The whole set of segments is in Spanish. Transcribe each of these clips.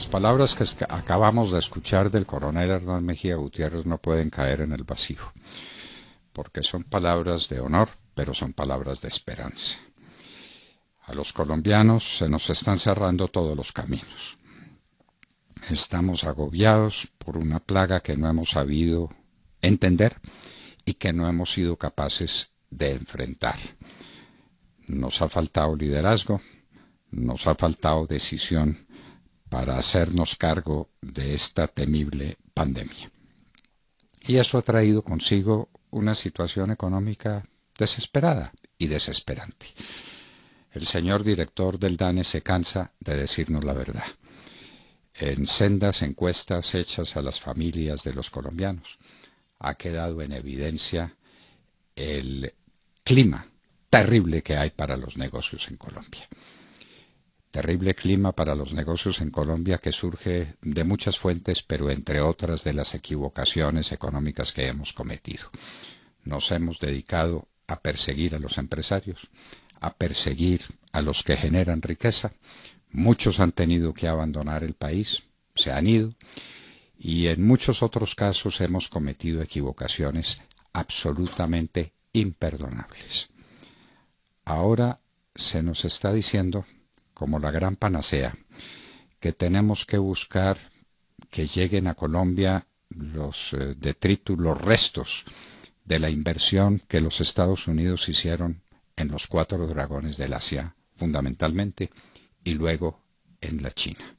Las palabras que acabamos de escuchar del coronel Hernán Mejía Gutiérrez no pueden caer en el vacío, porque son palabras de honor, pero son palabras de esperanza. A los colombianos se nos están cerrando todos los caminos. Estamos agobiados por una plaga que no hemos sabido entender y que no hemos sido capaces de enfrentar. Nos ha faltado liderazgo, nos ha faltado decisión para hacernos cargo de esta temible pandemia. Y eso ha traído consigo una situación económica desesperada y desesperante. El señor director del DANE se cansa de decirnos la verdad. En sendas encuestas hechas a las familias de los colombianos ha quedado en evidencia el clima terrible que hay para los negocios en Colombia terrible clima para los negocios en Colombia que surge de muchas fuentes, pero entre otras de las equivocaciones económicas que hemos cometido. Nos hemos dedicado a perseguir a los empresarios, a perseguir a los que generan riqueza. Muchos han tenido que abandonar el país, se han ido, y en muchos otros casos hemos cometido equivocaciones absolutamente imperdonables. Ahora se nos está diciendo como la gran panacea, que tenemos que buscar que lleguen a Colombia los eh, detritus, los restos de la inversión que los Estados Unidos hicieron en los cuatro dragones del Asia fundamentalmente y luego en la China.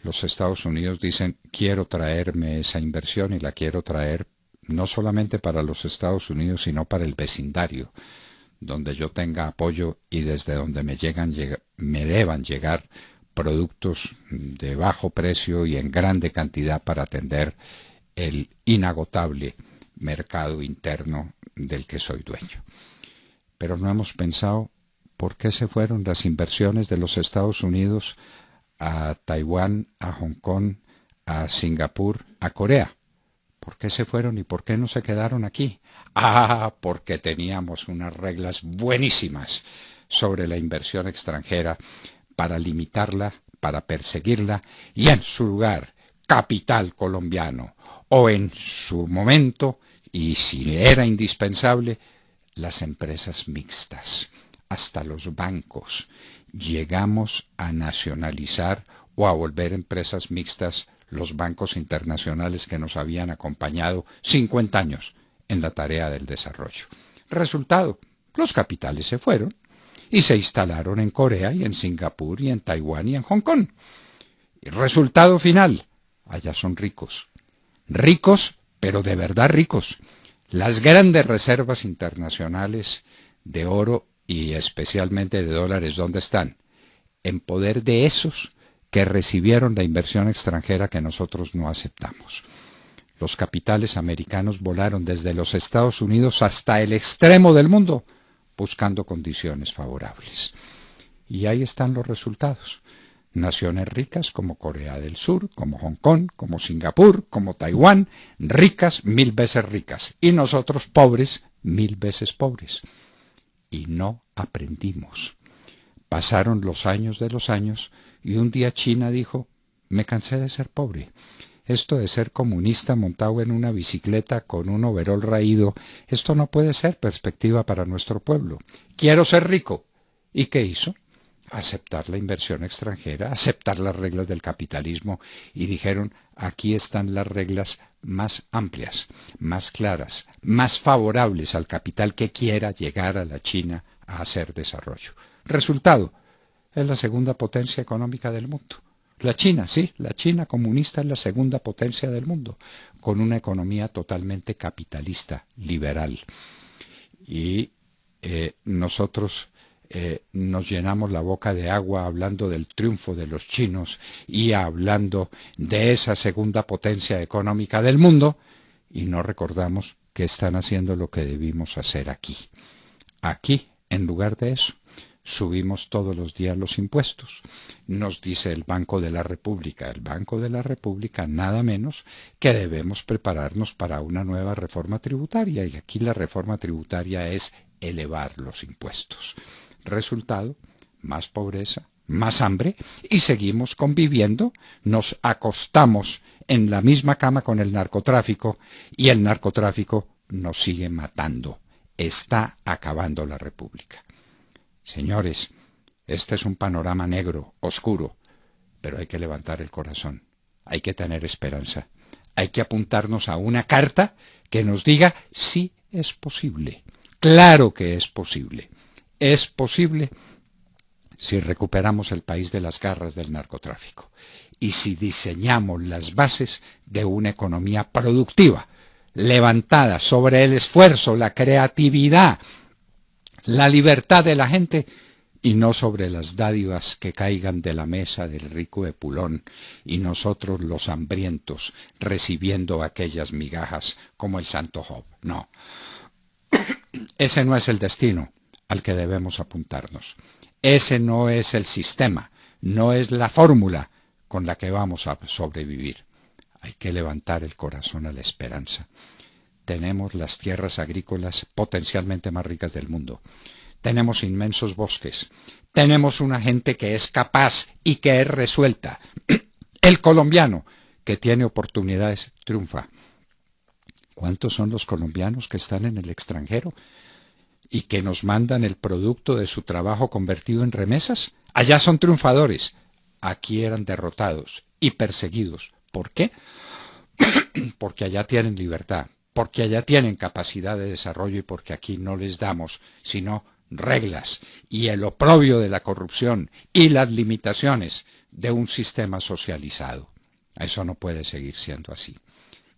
Los Estados Unidos dicen, quiero traerme esa inversión y la quiero traer no solamente para los Estados Unidos, sino para el vecindario, donde yo tenga apoyo y desde donde me, llegan, me deban llegar productos de bajo precio y en grande cantidad para atender el inagotable mercado interno del que soy dueño. Pero no hemos pensado por qué se fueron las inversiones de los Estados Unidos a Taiwán, a Hong Kong, a Singapur, a Corea. ¿Por qué se fueron y por qué no se quedaron aquí? Ah, porque teníamos unas reglas buenísimas sobre la inversión extranjera para limitarla, para perseguirla y en su lugar, capital colombiano o en su momento, y si era indispensable, las empresas mixtas, hasta los bancos. Llegamos a nacionalizar o a volver empresas mixtas los bancos internacionales que nos habían acompañado 50 años en la tarea del desarrollo. Resultado, los capitales se fueron y se instalaron en Corea y en Singapur y en Taiwán y en Hong Kong. Y resultado final, allá son ricos. Ricos, pero de verdad ricos. Las grandes reservas internacionales de oro y especialmente de dólares, ¿dónde están? En poder de esos que recibieron la inversión extranjera que nosotros no aceptamos. Los capitales americanos volaron desde los Estados Unidos hasta el extremo del mundo buscando condiciones favorables. Y ahí están los resultados. Naciones ricas como Corea del Sur, como Hong Kong, como Singapur, como Taiwán, ricas mil veces ricas. Y nosotros pobres mil veces pobres. Y no aprendimos. Pasaron los años de los años y un día China dijo, me cansé de ser pobre. Esto de ser comunista montado en una bicicleta con un overol raído, esto no puede ser perspectiva para nuestro pueblo. Quiero ser rico. ¿Y qué hizo? Aceptar la inversión extranjera, aceptar las reglas del capitalismo y dijeron, aquí están las reglas más amplias, más claras, más favorables al capital que quiera llegar a la China a hacer desarrollo. Resultado, es la segunda potencia económica del mundo. La China, sí, la China comunista es la segunda potencia del mundo, con una economía totalmente capitalista, liberal. Y eh, nosotros eh, nos llenamos la boca de agua hablando del triunfo de los chinos y hablando de esa segunda potencia económica del mundo, y no recordamos que están haciendo lo que debimos hacer aquí. Aquí, en lugar de eso, subimos todos los días los impuestos. Nos dice el Banco de la República, el Banco de la República nada menos que debemos prepararnos para una nueva reforma tributaria y aquí la reforma tributaria es elevar los impuestos. Resultado, más pobreza, más hambre y seguimos conviviendo, nos acostamos en la misma cama con el narcotráfico y el narcotráfico nos sigue matando. Está acabando la República. Señores, este es un panorama negro, oscuro, pero hay que levantar el corazón, hay que tener esperanza, hay que apuntarnos a una carta que nos diga si es posible. Claro que es posible. Es posible si recuperamos el país de las garras del narcotráfico y si diseñamos las bases de una economía productiva, levantada sobre el esfuerzo, la creatividad, la libertad de la gente y no sobre las dádivas que caigan de la mesa del rico Epulón, y nosotros los hambrientos recibiendo aquellas migajas como el santo Job. No, ese no es el destino al que debemos apuntarnos. Ese no es el sistema, no es la fórmula con la que vamos a sobrevivir. Hay que levantar el corazón a la esperanza tenemos las tierras agrícolas potencialmente más ricas del mundo. Tenemos inmensos bosques. Tenemos una gente que es capaz y que es resuelta. El colombiano que tiene oportunidades triunfa. ¿Cuántos son los colombianos que están en el extranjero y que nos mandan el producto de su trabajo convertido en remesas? Allá son triunfadores. Aquí eran derrotados y perseguidos. ¿Por qué? Porque allá tienen libertad porque allá tienen capacidad de desarrollo y porque aquí no les damos, sino reglas y el oprobio de la corrupción y las limitaciones de un sistema socializado. Eso no puede seguir siendo así.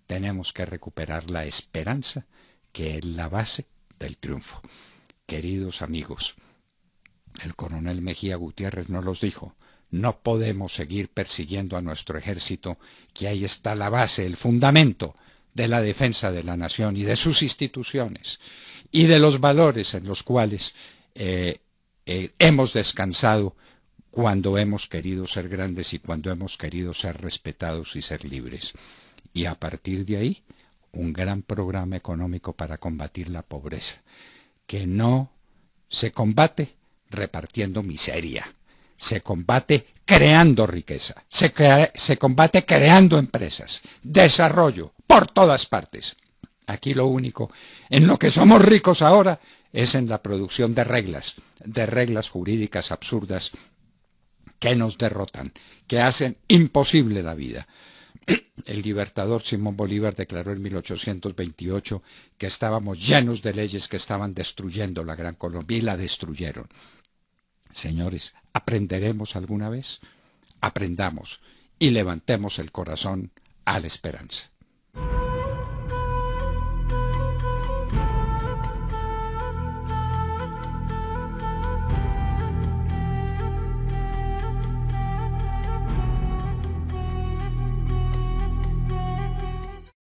Tenemos que recuperar la esperanza, que es la base del triunfo. Queridos amigos, el coronel Mejía Gutiérrez nos los dijo, no podemos seguir persiguiendo a nuestro ejército, que ahí está la base, el fundamento de la defensa de la nación y de sus instituciones y de los valores en los cuales eh, eh, hemos descansado cuando hemos querido ser grandes y cuando hemos querido ser respetados y ser libres. Y a partir de ahí, un gran programa económico para combatir la pobreza, que no se combate repartiendo miseria, se combate creando riqueza, se, combate creando empresas, desarrollo por todas partes. Aquí lo único en lo que somos ricos ahora es en la producción de reglas, de reglas jurídicas absurdas que nos derrotan, que hacen imposible la vida. El libertador Simón Bolívar declaró en 1828 que estábamos llenos de leyes que estaban destruyendo la Gran Colombia y la destruyeron. Señores, ¿aprenderemos alguna vez? Aprendamos y levantemos el corazón a la esperanza.